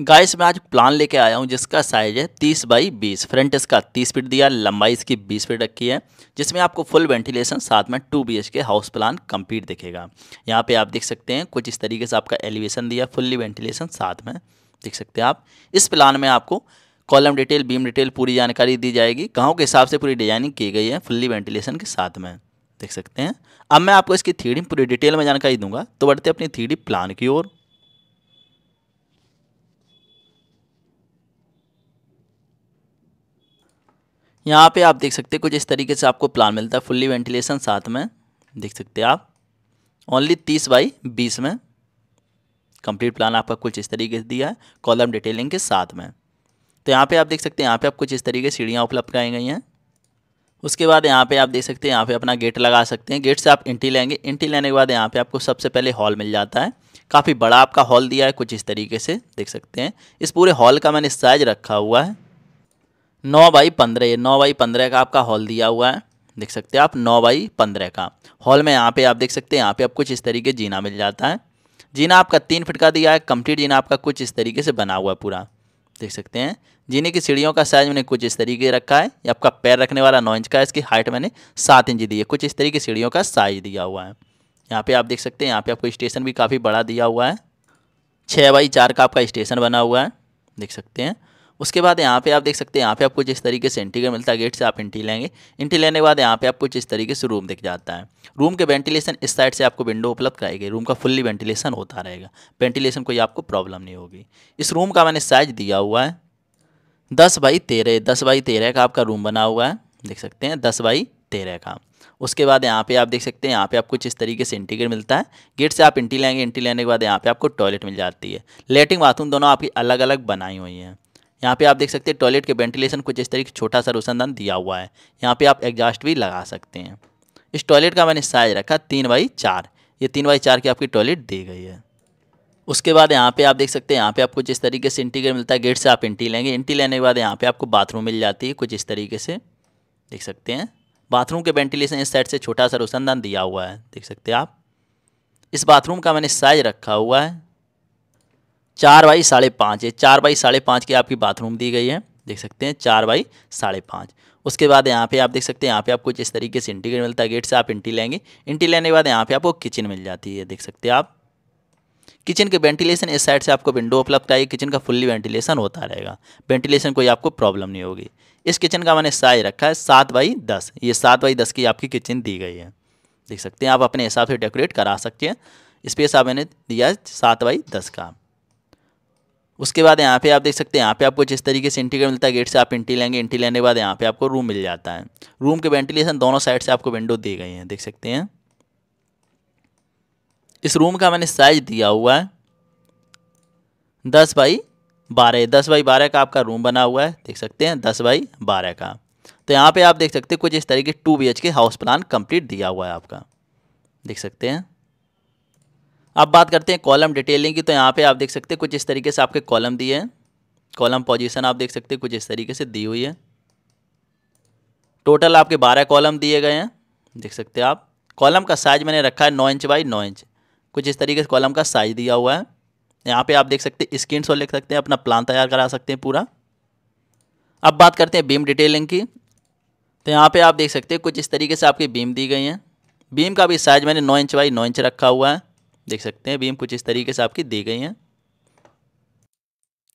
guys मैं आज plan लेके आया हूँ जिसका साइज है तीस बाई बीस फ्रंट इसका तीस फीट दिया लंबाई इसकी बीस फीट रखी है जिसमें आपको फुल वेंटिलेशन साथ में two B K house plan complete दिखेगा यहाँ पे आप देख सकते हैं कुछ इस तरीके से आपका एलिवेशन दिया फुल्ली वेंटिलेशन साथ में देख सकते हैं आप इस प्लान में आपको कॉलम डिटेल बीम डिटेल पूरी जानकारी दी जाएगी गाँव के हिसाब से पूरी डिजाइनिंग की गई है फुल्ली वेंटिलेशन के साथ में देख सकते हैं अब मैं आपको इसकी थ्री पूरी डिटेल में जानकारी दूंगा तो बढ़ते अपनी थीडी प्लान की ओर यहाँ पे आप देख सकते हैं कुछ इस तरीके से आपको प्लान मिलता है फुल्ली वेंटिलेशन साथ में देख सकते हैं आप ओनली तीस बाई बीस में कंप्लीट प्लान आपका कुछ इस तरीके से दिया है कॉलम डिटेलिंग के साथ में तो यहाँ पे आप देख सकते हैं यहाँ पे आप कुछ इस तरीके सीढ़ियाँ उपलब्ध कराई गई हैं उसके बाद यहाँ पे आप देख सकते हैं यहाँ पे अपना गेट लगा सकते हैं गेट से आप इंटी लेंगे इंटी लेने के बाद यहाँ पे आपको सबसे पहले हॉल मिल जाता है काफ़ी बड़ा आपका हॉल दिया है कुछ इस तरीके से देख सकते हैं इस पूरे हॉल का मैंने साइज रखा हुआ है नौ बाई पंद्रह ये नौ बाई पंद्रह का आपका हॉल दिया हुआ है देख सकते हैं आप नौ बाई पंद्रह का हॉल में यहाँ पे आप देख सकते हैं यहाँ पे आप कुछ इस तरीके जीना मिल जाता है जीना आपका तीन फिट का दिया है कंप्लीट जीना आपका कुछ इस तरीके से बना हुआ है पूरा देख सकते हैं जीने की सीढ़ियों का साइज मैंने कुछ इस तरीके रखा है ये आपका पैर रखने वाला नौ इंच का है इसकी हाइट मैंने सात इंच दी है कुछ इस तरीके सीढ़ियों का साइज दिया हुआ है यहाँ पर आप देख सकते हैं यहाँ पर आपको स्टेशन भी काफ़ी बड़ा दिया हुआ है छः बाई चार का आपका स्टेशन बना हुआ है देख सकते हैं उसके बाद यहाँ पे आप देख सकते हैं यहाँ पे आपको जिस तरीके से इंटी का मिलता है गेट से आप इंटी लेंगे इंटी लेने के बाद यहाँ पे आपको जिस तरीके से रूम दिख जाता है रूम के वेंटिलेशन इस साइड से आपको विंडो उपलब्ध कराई गई रूम का फुल्ली वेंटिलेशन होता रहेगा वेंटिलेशन कोई आपको प्रॉब्लम नहीं होगी इस रूम का मैंने साइज दिया हुआ है दस बाई तेरह दस बाई तेरह का आपका रूम बना हुआ है देख सकते हैं दस बाई तेरह का उसके बाद यहाँ पे आप देख सकते हैं यहाँ पे आपको इस तरीके से इंटीग्रेट मिलता है गेट से आप इंटी लेंगे इंटी लेने के बाद यहाँ पे आपको टॉयलेट मिल जाती है लेटरिन बाथरूम दोनों आपकी अलग अलग बनाई हुई हैं यहाँ पे आप देख सकते हैं टॉयलेट के वेंटिलेशन कुछ इस तरीके छोटा सा रोशनदान दिया हुआ है यहाँ पे आप एग्जास्ट भी लगा सकते हैं इस टॉयलेट का मैंने साइज रखा तीन बाई चार ये तीन बाई चार की आपकी टॉयलेट दी गई है उसके बाद यहाँ पे आप देख सकते हैं यहाँ पे आपको जिस तरीके से इंटीग्रेट मिलता है गेट से आप इंटी लेंगे इंटी लेने के बाद यहाँ पे आपको बाथरूम मिल जाती है कुछ इस तरीके से देख सकते हैं बाथरूम के वेंटिलेशन इस साइड से छोटा सा रोशनदान दिया हुआ है देख सकते हैं आप इस बाथरूम का मैंने साइज रखा हुआ है चार बाई साढ़े पाँच ये चार बाई साढ़े पाँच की आपकी बाथरूम दी गई है देख सकते हैं चार बाई साढ़े पाँच उसके बाद यहाँ पे आप देख सकते हैं यहाँ पे आपको इस तरीके से इंटी मिलता है गेट से आप इंटी लेंगे इंटी लेने के बाद यहाँ पे आपको किचन मिल जाती है देख सकते हैं आप किचन के वेंटिलेशन इस साइड से आपको विंडो उपलब्ध आएगी किचन का फुल्ली वेंटिलेशन होता रहेगा वेंटिलेशन कोई आपको प्रॉब्लम नहीं होगी इस किचन का मैंने साइज रखा है सात बाई दस ये सात बाई दस की आपकी किचन दी गई है देख सकते हैं आप अपने हिसाब से डेकोरेट करा सकते हैं स्पेस आप मैंने दिया है सात बाई दस का उसके बाद यहाँ पे आप देख सकते हैं यहाँ पे आपको जिस तरीके से इंटीग्रल मिलता है गेट से आप इंटी लेंगे इंटी लेने के बाद यहाँ पे आपको रूम मिल जाता है रूम के वेंटिलेशन दोनों साइड से आपको विंडो दी गई हैं देख सकते हैं इस रूम का मैंने साइज दिया हुआ है दस बाई बारह दस बाई बारह का आपका रूम बना हुआ है देख सकते हैं दस बाई बारह का तो यहाँ पे आप देख सकते हैं कुछ इस तरीके two B K house plan complete दिया हुआ है आपका देख सकते हैं अब बात करते हैं कॉलम डिटेलिंग की तो यहाँ पे आप देख सकते हैं कुछ इस तरीके से आपके कॉलम दिए हैं कॉलम पोजीशन आप देख सकते हैं कुछ इस तरीके से दी हुई है टोटल आपके बारह कॉलम दिए गए हैं देख सकते हैं आप कॉलम का साइज मैंने रखा है नौ इंच बाई नौ इंच कुछ इस तरीके से कॉलम का साइज दिया हुआ है यहाँ पे आप देख सकते हैं स्क्रीन लिख सकते हैं अपना प्लान तैयार करा सकते हैं पूरा अब बात करते हैं बीम डिटेलिंग की तो यहाँ पर आप देख सकते हैं कुछ इस तरीके से आपकी बीम दी गई हैं बीम का भी साइज मैंने नौ इंच बाई नौ इंच रखा हुआ है देख सकते हैं बीम कुछ इस तरीके से आपकी दी गई हैं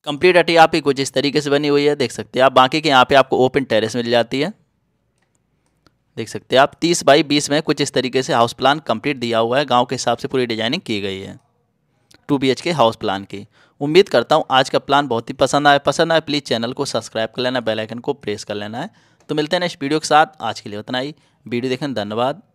कंप्लीट अटी आपकी कुछ इस तरीके से बनी हुई है देख सकते हैं आप बाकी के यहाँ पे आपको ओपन टेरेस मिल जाती है देख सकते हैं आप तीस बाई बीस में कुछ इस तरीके से हाउस प्लान कंप्लीट दिया हुआ है गाँव के हिसाब से पूरी डिजाइनिंग की गई है two B K house plan की उम्मीद करता हूँ आज का प्लान बहुत ही पसंद आए पसंद आए प्लीज़ चैनल को सब्सक्राइब कर लेना बेलाइकन को प्रेस कर लेना है तो मिलते हैं नेक्स्ट वीडियो के साथ आज के लिए उतना ही वीडियो देखने धन्यवाद